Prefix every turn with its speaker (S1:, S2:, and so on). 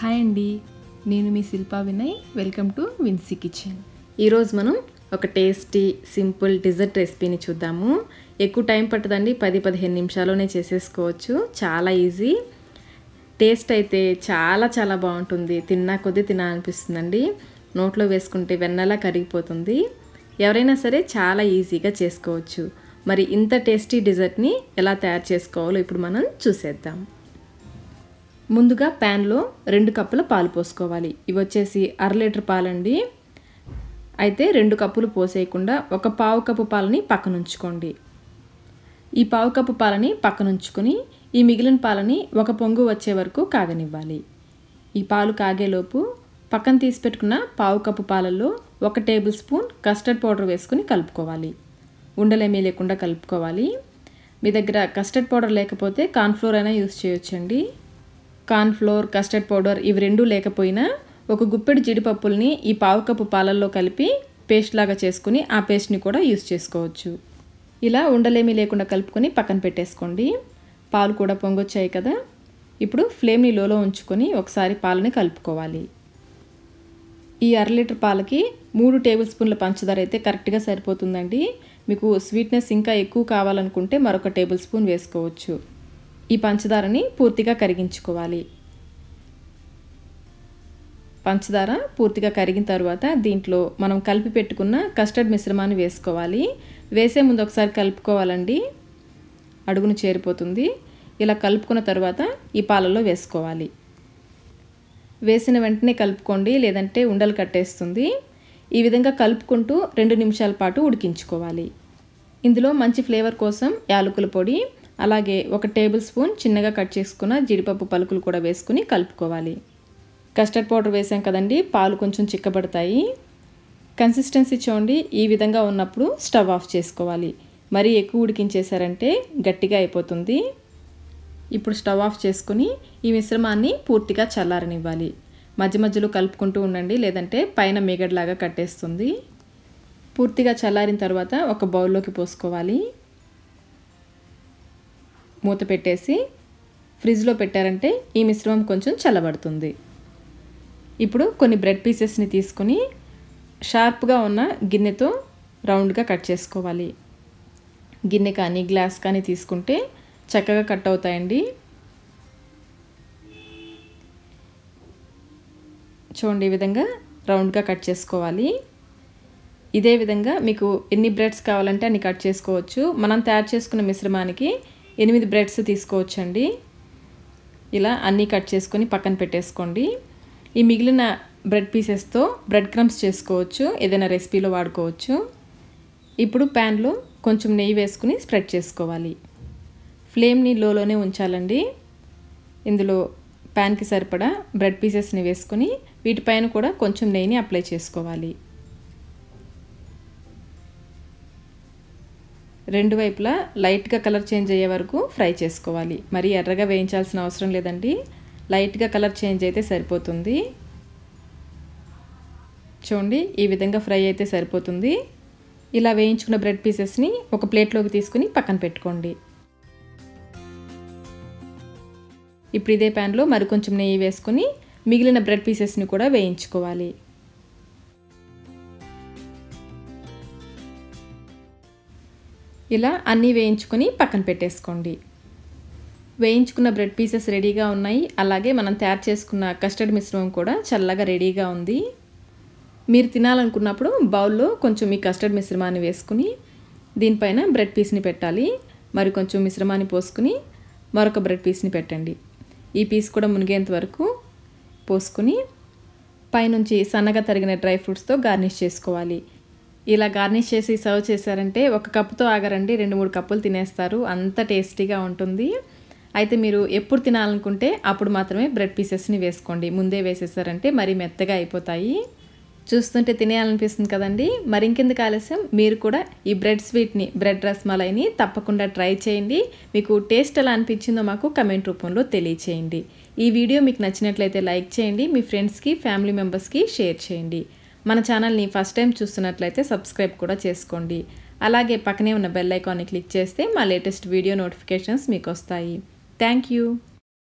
S1: hi అండి నేను మీ శిల్పా వినయ్ వెల్కమ్ టు విన్సీ కిచెన్ ఈరోజు మనం ఒక టేస్టీ సింపుల్ డిజర్ట్ రెసిపీని చూద్దాము ఎక్కువ టైం పట్టదండి పది పదిహేను నిమిషాల్లోనే చేసేసుకోవచ్చు చాలా ఈజీ టేస్ట్ అయితే చాలా చాలా బాగుంటుంది తిన్నా కొద్దీ తినాలనిపిస్తుందండి నోట్లో వేసుకుంటే వెన్నలా కరిగిపోతుంది ఎవరైనా సరే చాలా ఈజీగా చేసుకోవచ్చు మరి ఇంత టేస్టీ డిజర్ట్ని ఎలా తయారు చేసుకోవాలో ఇప్పుడు మనం చూసేద్దాం ముందుగా ప్యాన్లో రెండు కప్పుల పాలు పోసుకోవాలి ఇవి వచ్చేసి అర లీటర్ పాలండి అయితే రెండు కప్పులు పోసేయకుండా ఒక పావు కప్పు పాలని పక్కనుంచుకోండి ఈ పావు కప్పు పాలని పక్కనుంచుకొని ఈ మిగిలిన పాలని ఒక పొంగు వచ్చే వరకు కాగనివ్వాలి ఈ పాలు కాగేలోపు పక్కన తీసి పెట్టుకున్న పావు కప్పు పాలల్లో ఒక టేబుల్ స్పూన్ కస్టర్డ్ పౌడర్ వేసుకుని కలుపుకోవాలి ఉండలేమీ లేకుండా కలుపుకోవాలి మీ దగ్గర కస్టర్డ్ పౌడర్ లేకపోతే కార్న్ఫ్లోర్ అయినా యూస్ చేయొచ్చండి ఫ్లోర్ కస్టర్డ్ పౌడర్ ఇవి రెండూ లేకపోయినా ఒక గుప్పెడు జీడిపప్పుల్ని ఈ పావు కప్పు పాలల్లో కలిపి పేస్ట్ లాగా చేసుకుని ఆ పేస్ట్ని కూడా యూస్ చేసుకోవచ్చు ఇలా ఉండలేమీ లేకుండా కలుపుకొని పక్కన పెట్టేసుకోండి పాలు కూడా పొంగొచ్చాయి కదా ఇప్పుడు ఫ్లేమ్ని లోలో ఉంచుకొని ఒకసారి పాలని కలుపుకోవాలి ఈ అర లీటర్ పాలకి మూడు టేబుల్ స్పూన్ల పంచదార అయితే కరెక్ట్గా సరిపోతుందండి మీకు స్వీట్నెస్ ఇంకా ఎక్కువ కావాలనుకుంటే మరొక టేబుల్ స్పూన్ వేసుకోవచ్చు ఈ పంచదారని పూర్తిగా కరిగించుకోవాలి పంచదార పూర్తిగా కరిగిన తర్వాత దీంట్లో మనం కలిపి పెట్టుకున్న కస్టర్డ్ మిశ్రమాన్ని వేసుకోవాలి వేసే ముందు ఒకసారి కలుపుకోవాలండి అడుగును చేరిపోతుంది ఇలా కలుపుకున్న తర్వాత ఈ పాలలో వేసుకోవాలి వేసిన వెంటనే కలుపుకోండి లేదంటే ఉండలు కట్టేస్తుంది ఈ విధంగా కలుపుకుంటూ రెండు నిమిషాల పాటు ఉడికించుకోవాలి ఇందులో మంచి ఫ్లేవర్ కోసం యాలకుల పొడి అలాగే ఒక టేబుల్ స్పూన్ చిన్నగా కట్ చేసుకున్న జీడిపప్పు పలుకులు కూడా వేసుకుని కలుపుకోవాలి కస్టర్డ్ పౌడర్ వేసాం కదండి పాలు కొంచెం చిక్కబడతాయి కన్సిస్టెన్సీ చూడండి ఈ విధంగా ఉన్నప్పుడు స్టవ్ ఆఫ్ చేసుకోవాలి మరీ ఎక్కువ ఉడికించేశారంటే గట్టిగా అయిపోతుంది ఇప్పుడు స్టవ్ ఆఫ్ చేసుకుని ఈ మిశ్రమాన్ని పూర్తిగా చల్లారనివ్వాలి మధ్య మధ్యలో కలుపుకుంటూ ఉండండి లేదంటే పైన మేగడ్లాగా కట్టేస్తుంది పూర్తిగా చల్లారిన తర్వాత ఒక బౌల్లోకి పోసుకోవాలి మూత పెట్టేసి ఫ్రిడ్జ్లో పెట్టారంటే ఈ మిశ్రమం కొంచెం చల్లబడుతుంది ఇప్పుడు కొన్ని బ్రెడ్ పీసెస్ని తీసుకుని షార్ప్గా ఉన్న గిన్నెతో రౌండ్గా కట్ చేసుకోవాలి గిన్నె కానీ గ్లాస్ కానీ తీసుకుంటే చక్కగా కట్ అవుతాయండి చూడండి ఈ విధంగా రౌండ్గా కట్ చేసుకోవాలి ఇదే విధంగా మీకు ఎన్ని బ్రెడ్స్ కావాలంటే అన్ని కట్ చేసుకోవచ్చు మనం తయారు చేసుకున్న మిశ్రమానికి ఎనిమిది బ్రెడ్స్ తీసుకోవచ్చండి ఇలా అన్నీ కట్ చేసుకొని పక్కన పెట్టేసుకోండి ఈ మిగిలిన బ్రెడ్ పీసెస్తో బ్రెడ్ క్రమ్స్ చేసుకోవచ్చు ఏదైనా రెసిపీలో వాడుకోవచ్చు ఇప్పుడు ప్యాన్లో కొంచెం నెయ్యి వేసుకుని స్ప్రెడ్ చేసుకోవాలి ఫ్లేమ్ని లోలోనే ఉంచాలండి ఇందులో ప్యాన్కి సరిపడా బ్రెడ్ పీసెస్ని వేసుకొని వీటిపైన కూడా కొంచెం నెయ్యిని అప్లై చేసుకోవాలి రెండు వైపులా లైట్గా కలర్ చేంజ్ అయ్యే వరకు ఫ్రై చేసుకోవాలి మరీ ఎర్రగా వేయించాల్సిన అవసరం లేదండి లైట్గా కలర్ చేంజ్ అయితే సరిపోతుంది చూడండి ఈ విధంగా ఫ్రై అయితే సరిపోతుంది ఇలా వేయించుకున్న బ్రెడ్ పీసెస్ని ఒక ప్లేట్లోకి తీసుకుని పక్కన పెట్టుకోండి ఇప్పుడు ఇదే ప్యాన్లో మరికొంచెం నెయ్యి వేసుకుని మిగిలిన బ్రెడ్ పీసెస్ని కూడా వేయించుకోవాలి ఇలా అన్నీ వేయించుకొని పక్కన పెట్టేసుకోండి వేయించుకున్న బ్రెడ్ పీసెస్ రెడీగా ఉన్నాయి అలాగే మనం తయారు చేసుకున్న కస్టర్డ్ మిశ్రమం కూడా చల్లగా రెడీగా ఉంది మీరు తినాలనుకున్నప్పుడు బౌల్లో కొంచెం ఈ కస్టర్డ్ మిశ్రమాన్ని వేసుకుని దీనిపైన బ్రెడ్ పీస్ని పెట్టాలి మరి కొంచెం మిశ్రమాన్ని పోసుకుని మరొక బ్రెడ్ పీస్ని పెట్టండి ఈ పీస్ కూడా మునిగేంత వరకు పోసుకుని పైనుంచి సన్నగా తరిగిన డ్రై ఫ్రూట్స్తో గార్నిష్ చేసుకోవాలి ఇలా గార్నిష్ చేసి సర్వ్ చేశారంటే ఒక కప్పుతో ఆగరండి రెండు మూడు కప్పులు తినేస్తారు అంత టేస్టీగా ఉంటుంది అయితే మీరు ఎప్పుడు తినాలనుకుంటే అప్పుడు మాత్రమే బ్రెడ్ పీసెస్ని వేసుకోండి ముందే వేసేసారంటే మరీ మెత్తగా అయిపోతాయి చూస్తుంటే తినేయాలనిపిస్తుంది కదండి మరింకెందుకు ఆలస్యం మీరు కూడా ఈ బ్రెడ్ స్వీట్ని బ్రెడ్ రస్మలైని తప్పకుండా ట్రై చేయండి మీకు టేస్ట్ ఎలా అనిపించిందో మాకు కమెంట్ రూపంలో తెలియచేయండి ఈ వీడియో మీకు నచ్చినట్లయితే లైక్ చేయండి మీ ఫ్రెండ్స్కి ఫ్యామిలీ మెంబర్స్కి షేర్ చేయండి మన ఛానల్ని ఫస్ట్ టైం చూస్తున్నట్లయితే సబ్స్క్రైబ్ కూడా చేసుకోండి అలాగే పక్కనే ఉన్న బెల్ ఐకాన్ని క్లిక్ చేస్తే మా లేటెస్ట్ వీడియో నోటిఫికేషన్స్ మీకు వస్తాయి థ్యాంక్ యూ